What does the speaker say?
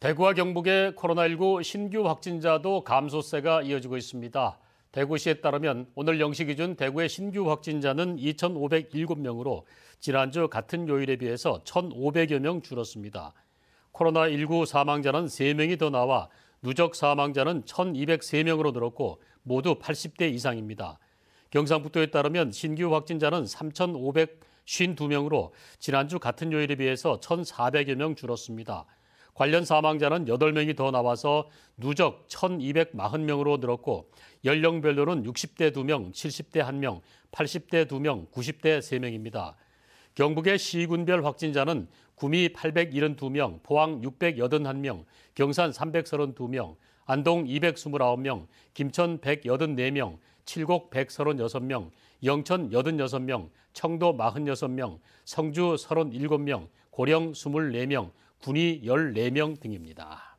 대구와 경북의 코로나19 신규 확진자도 감소세가 이어지고 있습니다. 대구시에 따르면 오늘 0시 기준 대구의 신규 확진자는 2,507명으로 지난주 같은 요일에 비해서 1,500여 명 줄었습니다. 코로나19 사망자는 3명이 더 나와 누적 사망자는 1,203명으로 늘었고 모두 80대 이상입니다. 경상북도에 따르면 신규 확진자는 3,552명으로 지난주 같은 요일에 비해서 1,400여 명 줄었습니다. 관련 사망자는 8명이 더 나와서 누적 1,240명으로 늘었고 연령별로는 60대 2명, 70대 1명, 80대 2명, 90대 3명입니다. 경북의 시군별 확진자는 구미 872명, 포항 681명, 경산 332명, 안동 229명, 김천 184명, 칠곡 136명, 영천 86명, 청도 46명, 성주 37명, 고령 24명, 군이 14명 등입니다.